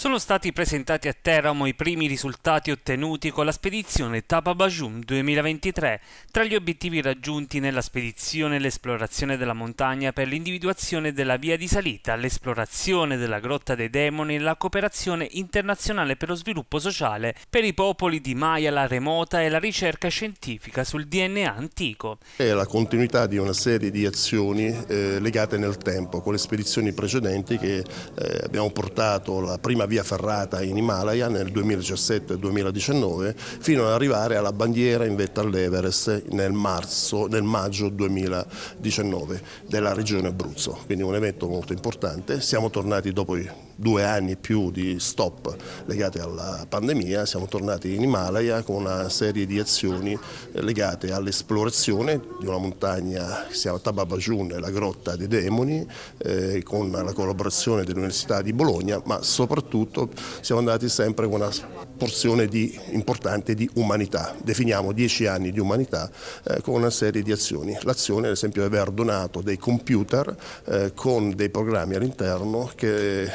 Sono stati presentati a Teramo i primi risultati ottenuti con la spedizione Tababajum 2023. Tra gli obiettivi raggiunti nella spedizione l'esplorazione della montagna per l'individuazione della via di salita, l'esplorazione della grotta dei demoni e la cooperazione internazionale per lo sviluppo sociale per i popoli di Maya la remota e la ricerca scientifica sul DNA antico. È la continuità di una serie di azioni eh, legate nel tempo con le spedizioni precedenti che eh, abbiamo portato la prima via Ferrata in Himalaya nel 2017-2019 fino ad arrivare alla bandiera in vetta all'Everest nel, nel, maggio 2019 della regione Abruzzo, quindi un evento molto importante. Siamo tornati dopo due anni più di stop legati alla pandemia, siamo tornati in Himalaya con una serie di azioni legate all'esplorazione di una montagna che si chiama Tababajun, la grotta dei demoni, eh, con la collaborazione dell'Università di Bologna, ma soprattutto siamo andati sempre con una porzione di, importante di umanità. Definiamo dieci anni di umanità eh, con una serie di azioni. L'azione ad esempio è aver donato dei computer eh, con dei programmi all'interno che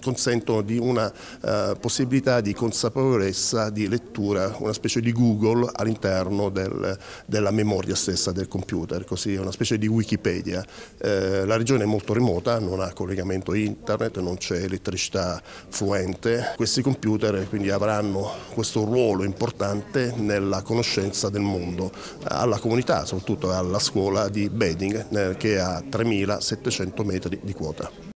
consentono di una eh, possibilità di consapevolezza di lettura, una specie di Google all'interno del, della memoria stessa del computer, così una specie di Wikipedia. Eh, la regione è molto remota, non ha collegamento internet, non c'è elettricità fluente, questi computer quindi avranno questo ruolo importante nella conoscenza del mondo, alla comunità, soprattutto alla scuola di Beding eh, che ha 3.700 metri di quota.